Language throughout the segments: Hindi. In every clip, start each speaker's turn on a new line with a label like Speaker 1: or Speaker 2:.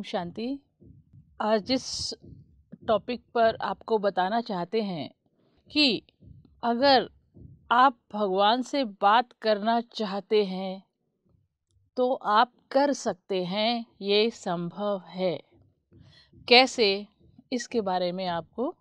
Speaker 1: ओम शांति आज जिस टॉपिक पर आपको बताना चाहते हैं कि अगर आप भगवान से बात करना चाहते हैं तो आप कर सकते हैं ये संभव है कैसे इसके बारे में आपको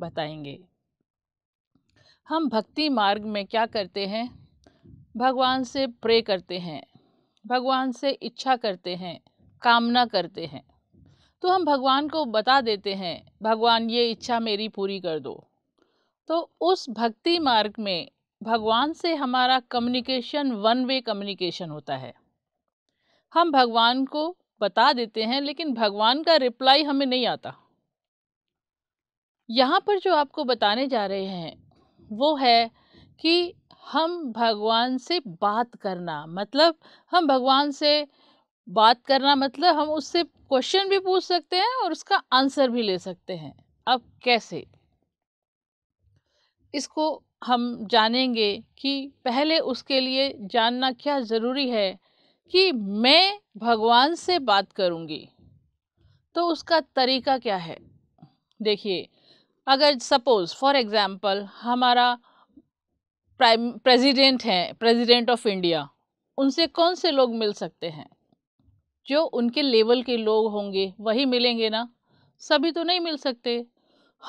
Speaker 1: बताएंगे हम भक्ति मार्ग में क्या करते हैं भगवान से प्रे करते हैं भगवान से इच्छा करते हैं कामना करते हैं तो हम भगवान को बता देते हैं भगवान ये इच्छा मेरी पूरी कर दो तो उस भक्ति मार्ग में भगवान से हमारा कम्युनिकेशन वन वे कम्युनिकेशन होता है हम भगवान को बता देते हैं लेकिन भगवान का रिप्लाई हमें नहीं आता यहाँ पर जो आपको बताने जा रहे हैं वो है कि हम भगवान से बात करना मतलब हम भगवान से बात करना मतलब हम उससे क्वेश्चन भी पूछ सकते हैं और उसका आंसर भी ले सकते हैं अब कैसे इसको हम जानेंगे कि पहले उसके लिए जानना क्या ज़रूरी है कि मैं भगवान से बात करूँगी तो उसका तरीका क्या है देखिए अगर सपोज़ फॉर एग्ज़ाम्पल हमारा प्राइम प्रेसिडेंट है प्रेसिडेंट ऑफ इंडिया उनसे कौन से लोग मिल सकते हैं जो उनके लेवल के लोग होंगे वही मिलेंगे ना सभी तो नहीं मिल सकते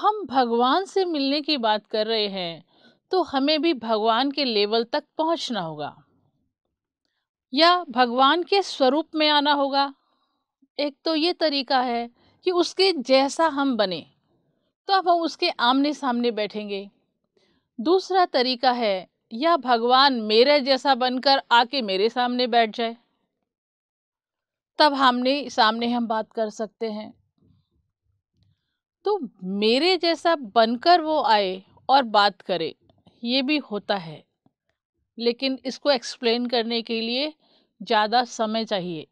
Speaker 1: हम भगवान से मिलने की बात कर रहे हैं तो हमें भी भगवान के लेवल तक पहुंचना होगा या भगवान के स्वरूप में आना होगा एक तो ये तरीका है कि उसके जैसा हम बने तो अब हम उसके आमने सामने बैठेंगे दूसरा तरीका है या भगवान मेरे जैसा बनकर आके मेरे सामने बैठ जाए तब हमने सामने हम बात कर सकते हैं तो मेरे जैसा बनकर वो आए और बात करे ये भी होता है लेकिन इसको एक्सप्लेन करने के लिए ज़्यादा समय चाहिए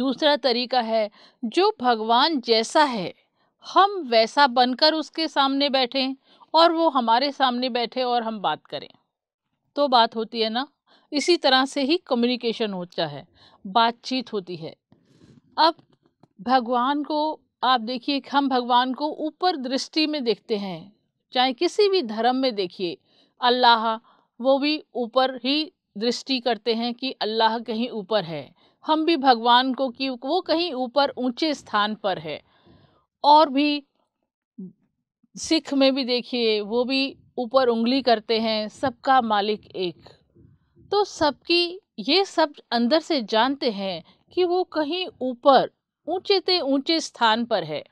Speaker 1: दूसरा तरीका है जो भगवान जैसा है हम वैसा बनकर उसके सामने बैठें और वो हमारे सामने बैठे और हम बात करें तो बात होती है ना इसी तरह से ही कम्युनिकेशन होता है बातचीत होती है अब भगवान को आप देखिए हम भगवान को ऊपर दृष्टि में देखते हैं चाहे किसी भी धर्म में देखिए अल्लाह वो भी ऊपर ही दृष्टि करते हैं कि अल्लाह कहीं ऊपर है हम भी भगवान को कि वो कहीं ऊपर ऊंचे स्थान पर है और भी सिख में भी देखिए वो भी ऊपर उंगली करते हैं सबका मालिक एक तो सबकी ये सब अंदर से जानते हैं कि वो कहीं ऊपर ऊंचे से ऊंचे स्थान पर है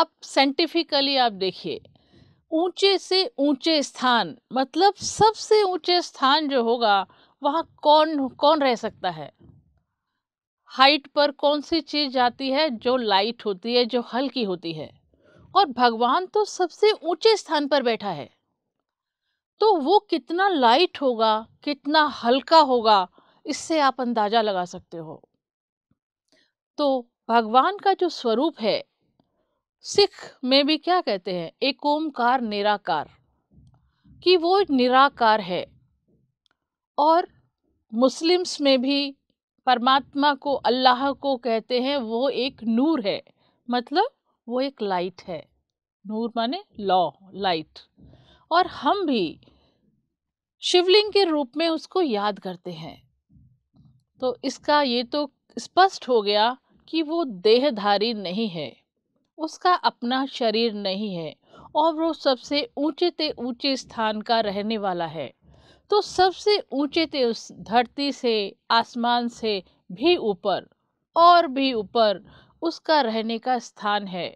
Speaker 1: अब साइंटिफिकली आप देखिए ऊंचे से ऊंचे स्थान मतलब सबसे ऊंचे स्थान जो होगा वहाँ कौन कौन रह सकता है हाइट पर कौन सी चीज़ जाती है जो लाइट होती है जो हल्की होती है और भगवान तो सबसे ऊंचे स्थान पर बैठा है तो वो कितना लाइट होगा कितना हल्का होगा इससे आप अंदाज़ा लगा सकते हो तो भगवान का जो स्वरूप है सिख में भी क्या कहते हैं एक ओमकार निराकार कि वो निराकार है और मुस्लिम्स में भी परमात्मा को अल्लाह को कहते हैं वो एक नूर है मतलब वो एक लाइट है नूर माने लॉ लाइट और हम भी शिवलिंग के रूप में उसको याद करते हैं तो इसका ये तो स्पष्ट हो गया कि वो देहधारी नहीं है उसका अपना शरीर नहीं है और वो सबसे ऊंचे ते ऊंचे स्थान का रहने वाला है तो सबसे ऊंचे ते उस धरती से आसमान से भी ऊपर और भी ऊपर उसका रहने का स्थान है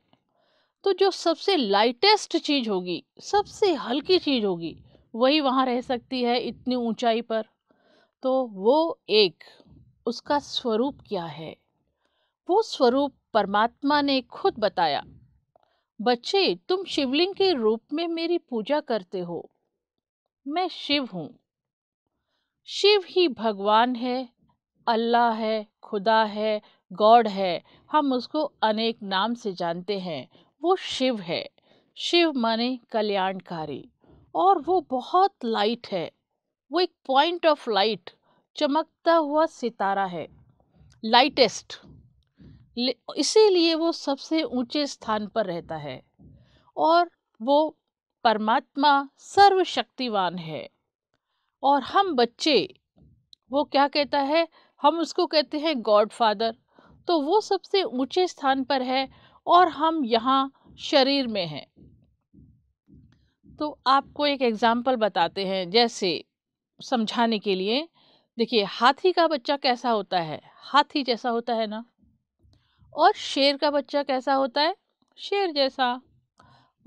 Speaker 1: तो जो सबसे लाइटेस्ट चीज़ होगी सबसे हल्की चीज़ होगी वही वहाँ रह सकती है इतनी ऊंचाई पर तो वो एक उसका स्वरूप क्या है वो स्वरूप परमात्मा ने खुद बताया बच्चे तुम शिवलिंग के रूप में मेरी पूजा करते हो मैं शिव हूँ शिव ही भगवान है अल्लाह है खुदा है गॉड है हम उसको अनेक नाम से जानते हैं वो शिव है शिव माने कल्याणकारी और वो बहुत लाइट है वो एक पॉइंट ऑफ लाइट चमकता हुआ सितारा है लाइटेस्ट इसीलिए वो सबसे ऊंचे स्थान पर रहता है और वो परमात्मा सर्वशक्तिवान है और हम बच्चे वो क्या कहता है हम उसको कहते हैं गॉड फादर तो वो सबसे ऊंचे स्थान पर है और हम यहाँ शरीर में हैं तो आपको एक एग्ज़ाम्पल बताते हैं जैसे समझाने के लिए देखिए हाथी का बच्चा कैसा होता है हाथी जैसा होता है ना और शेर का बच्चा कैसा होता है शेर जैसा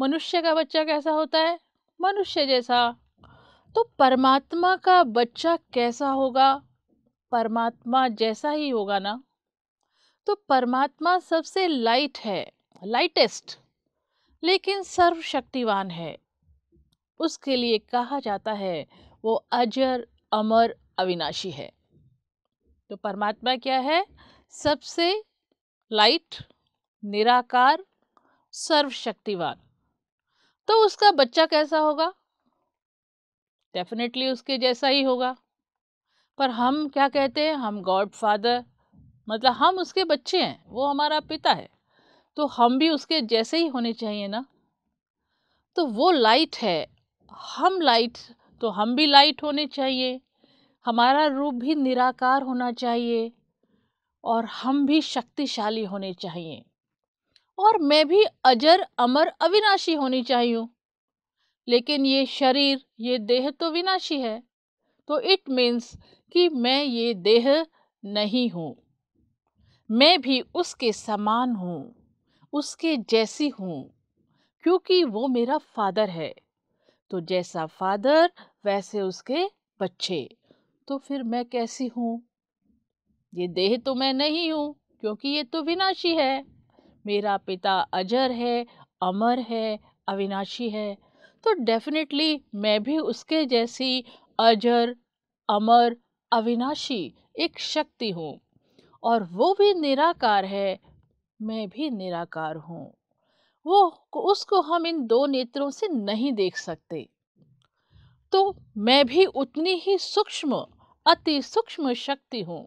Speaker 1: मनुष्य का बच्चा कैसा होता है मनुष्य जैसा तो परमात्मा का बच्चा कैसा होगा परमात्मा जैसा ही होगा ना तो परमात्मा सबसे लाइट है लाइटेस्ट लेकिन सर्वशक्तिवान है उसके लिए कहा जाता है वो अजर अमर अविनाशी है तो परमात्मा क्या है सबसे लाइट निराकार सर्वशक्तिवान तो उसका बच्चा कैसा होगा डेफिनेटली उसके जैसा ही होगा पर हम क्या कहते हैं हम गॉड फादर मतलब हम उसके बच्चे हैं वो हमारा पिता है तो हम भी उसके जैसे ही होने चाहिए ना तो वो लाइट है हम लाइट तो हम भी लाइट होने चाहिए हमारा रूप भी निराकार होना चाहिए और हम भी शक्तिशाली होने चाहिए और मैं भी अजर अमर अविनाशी होनी चाहिए लेकिन ये शरीर ये देह तो विनाशी है तो इट मीन्स कि मैं ये देह नहीं हूँ मैं भी उसके समान हूँ उसके जैसी हूँ क्योंकि वो मेरा फादर है तो जैसा फादर वैसे उसके बच्चे तो फिर मैं कैसी हूँ ये देह तो मैं नहीं हूँ क्योंकि ये तो विनाशी है मेरा पिता अजर है अमर है अविनाशी है तो डेफिनेटली मैं भी उसके जैसी अजर अमर अविनाशी एक शक्ति हूँ और वो भी निराकार है मैं भी निराकार हूँ वो उसको हम इन दो नेत्रों से नहीं देख सकते तो मैं भी उतनी ही सूक्ष्म अति सूक्ष्म शक्ति हूँ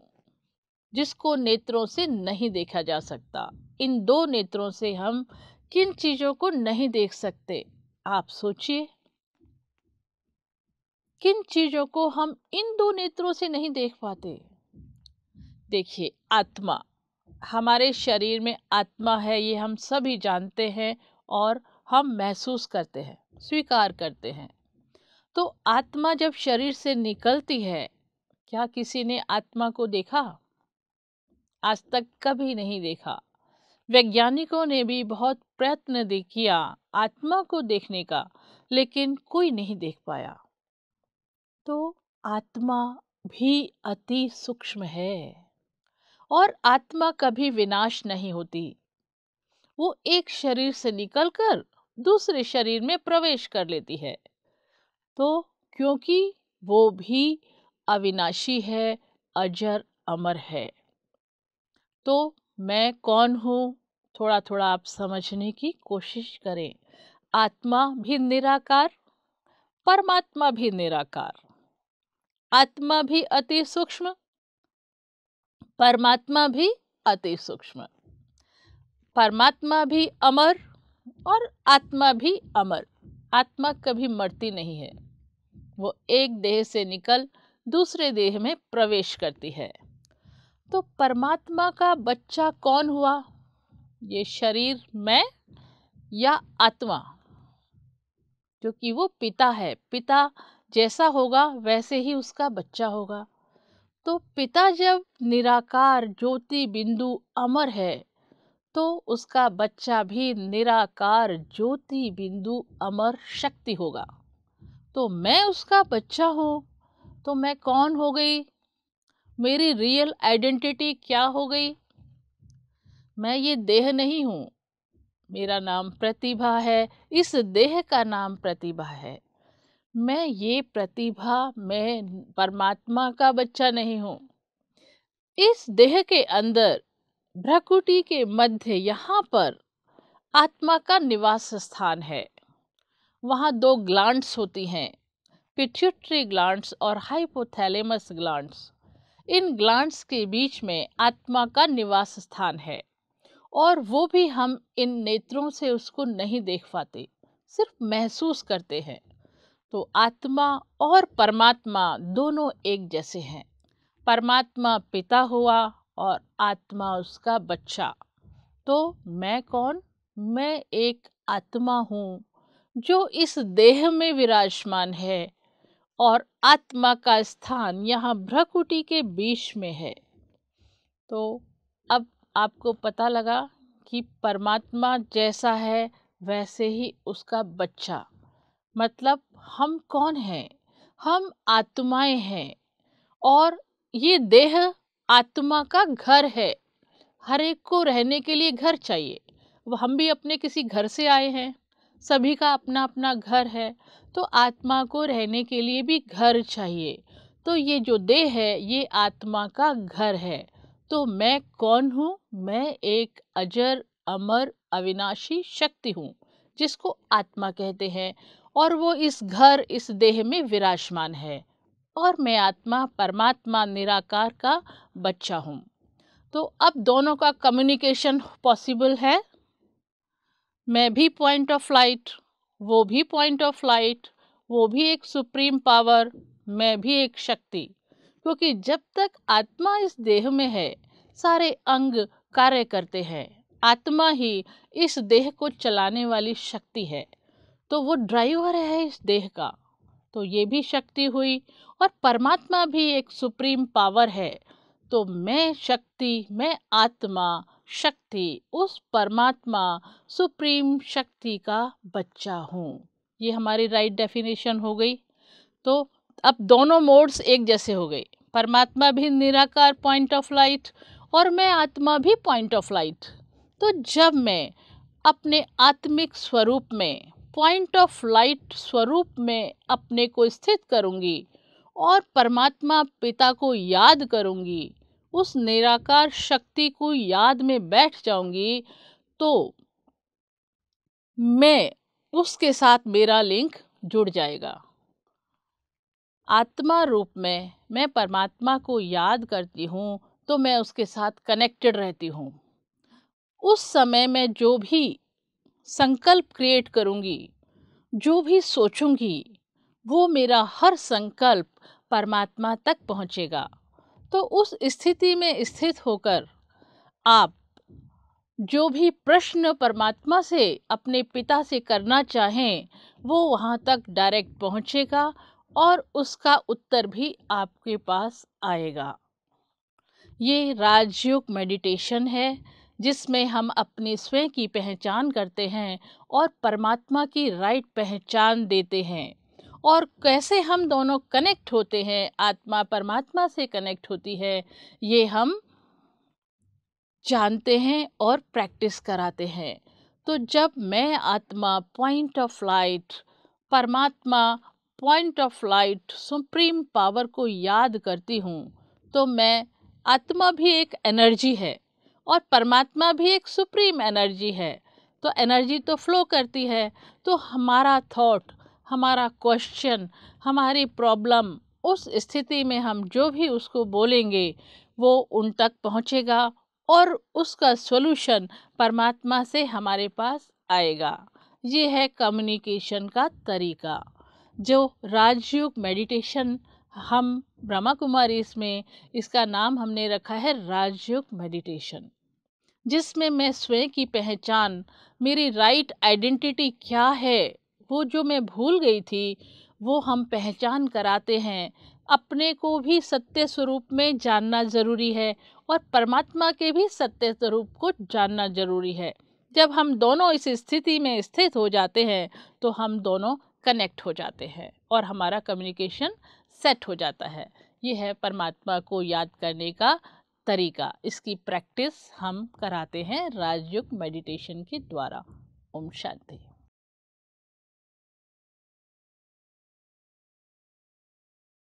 Speaker 1: जिसको नेत्रों से नहीं देखा जा सकता इन दो नेत्रों से हम किन चीज़ों को नहीं देख सकते आप सोचिए किन चीज़ों को हम इन दो नेत्रों से नहीं देख पाते देखिए आत्मा हमारे शरीर में आत्मा है ये हम सभी जानते हैं और हम महसूस करते हैं स्वीकार करते हैं तो आत्मा जब शरीर से निकलती है क्या किसी ने आत्मा को देखा आज तक कभी नहीं देखा वैज्ञानिकों ने भी बहुत प्रयत्न किया आत्मा को देखने का लेकिन कोई नहीं देख पाया तो आत्मा भी अति सूक्ष्म है और आत्मा कभी विनाश नहीं होती वो एक शरीर से निकलकर दूसरे शरीर में प्रवेश कर लेती है तो क्योंकि वो भी अविनाशी है अजर अमर है तो मैं कौन हूँ थोड़ा थोड़ा आप समझने की कोशिश करें आत्मा भी निराकार परमात्मा भी निराकार आत्मा भी अति सूक्ष्म परमात्मा भी अति सूक्ष्म परमात्मा भी अमर और आत्मा भी अमर आत्मा कभी मरती नहीं है वो एक देह से निकल दूसरे देह में प्रवेश करती है तो परमात्मा का बच्चा कौन हुआ ये शरीर मैं या आत्मा क्योंकि वो पिता है पिता जैसा होगा वैसे ही उसका बच्चा होगा तो पिता जब निराकार ज्योति बिंदु अमर है तो उसका बच्चा भी निराकार ज्योति बिंदु अमर शक्ति होगा तो मैं उसका बच्चा हूँ तो मैं कौन हो गई मेरी रियल आइडेंटिटी क्या हो गई मैं ये देह नहीं हूँ मेरा नाम प्रतिभा है इस देह का नाम प्रतिभा है मैं ये प्रतिभा मैं परमात्मा का बच्चा नहीं हूँ इस देह के अंदर भ्रकुटी के मध्य यहाँ पर आत्मा का निवास स्थान है वहाँ दो ग्लैंड्स होती हैं पिट्यूटरी ग्लैंड्स और हाइपोथैलेमस ग्लैंड्स इन ग्लैंड्स के बीच में आत्मा का निवास स्थान है और वो भी हम इन नेत्रों से उसको नहीं देख पाते सिर्फ महसूस करते हैं तो आत्मा और परमात्मा दोनों एक जैसे हैं परमात्मा पिता हुआ और आत्मा उसका बच्चा तो मैं कौन मैं एक आत्मा हूँ जो इस देह में विराजमान है और आत्मा का स्थान यहाँ भ्रकुटी के बीच में है तो अब आपको पता लगा कि परमात्मा जैसा है वैसे ही उसका बच्चा मतलब हम कौन हैं हम आत्माएं हैं और ये देह आत्मा का घर है हर एक को रहने के लिए घर चाहिए हम भी अपने किसी घर से आए हैं सभी का अपना अपना घर है तो आत्मा को रहने के लिए भी घर चाहिए तो ये जो देह है ये आत्मा का घर है तो मैं कौन हूँ मैं एक अजर अमर अविनाशी शक्ति हूँ जिसको आत्मा कहते हैं और वो इस घर इस देह में विराजमान है और मैं आत्मा परमात्मा निराकार का बच्चा हूँ तो अब दोनों का कम्युनिकेशन पॉसिबल है मैं भी पॉइंट ऑफ लाइट वो भी पॉइंट ऑफ लाइट वो भी एक सुप्रीम पावर मैं भी एक शक्ति क्योंकि जब तक आत्मा इस देह में है सारे अंग कार्य करते हैं आत्मा ही इस देह को चलाने वाली शक्ति है तो वो ड्राइवर है इस देह का तो ये भी शक्ति हुई और परमात्मा भी एक सुप्रीम पावर है तो मैं शक्ति मैं आत्मा शक्ति उस परमात्मा सुप्रीम शक्ति का बच्चा हूँ ये हमारी राइट डेफिनेशन हो गई तो अब दोनों मोड्स एक जैसे हो गए परमात्मा भी निराकार पॉइंट ऑफ लाइट और मैं आत्मा भी पॉइंट ऑफ लाइट तो जब मैं अपने आत्मिक स्वरूप में पॉइंट ऑफ लाइट स्वरूप में अपने को स्थित करूंगी और परमात्मा पिता को याद करूंगी उस निराकार शक्ति को याद में बैठ जाऊंगी तो मैं उसके साथ मेरा लिंक जुड़ जाएगा आत्मा रूप में मैं परमात्मा को याद करती हूँ तो मैं उसके साथ कनेक्टेड रहती हूँ उस समय में जो भी संकल्प क्रिएट करूँगी जो भी सोचूंगी वो मेरा हर संकल्प परमात्मा तक पहुँचेगा तो उस स्थिति में स्थित होकर आप जो भी प्रश्न परमात्मा से अपने पिता से करना चाहें वो वहाँ तक डायरेक्ट पहुँचेगा और उसका उत्तर भी आपके पास आएगा ये राजयोग मेडिटेशन है जिसमें हम अपने स्वयं की पहचान करते हैं और परमात्मा की राइट पहचान देते हैं और कैसे हम दोनों कनेक्ट होते हैं आत्मा परमात्मा से कनेक्ट होती है ये हम जानते हैं और प्रैक्टिस कराते हैं तो जब मैं आत्मा पॉइंट ऑफ लाइट परमात्मा point of light supreme power को याद करती हूँ तो मैं आत्मा भी एक एनर्जी है और परमात्मा भी एक सुप्रीम एनर्जी है तो एनर्जी तो फ्लो करती है तो हमारा थॉट हमारा क्वेश्चन हमारी प्रॉब्लम उस स्थिति में हम जो भी उसको बोलेंगे वो उन तक पहुँचेगा और उसका सॉल्यूशन परमात्मा से हमारे पास आएगा ये है कम्युनिकेशन का तरीका जो राजयोग मेडिटेशन हम ब्रह्मा कुमारी इसमें इसका नाम हमने रखा है राजयोग मेडिटेशन जिसमें मैं स्वयं की पहचान मेरी राइट आइडेंटिटी क्या है वो जो मैं भूल गई थी वो हम पहचान कराते हैं अपने को भी सत्य स्वरूप में जानना ज़रूरी है और परमात्मा के भी सत्य स्वरूप को जानना ज़रूरी है जब हम दोनों इस स्थिति में स्थित हो जाते हैं तो हम दोनों कनेक्ट हो जाते हैं और हमारा कम्युनिकेशन सेट हो जाता है यह है परमात्मा को याद करने का तरीका इसकी प्रैक्टिस हम कराते हैं राजयोग मेडिटेशन के द्वारा ओम शांति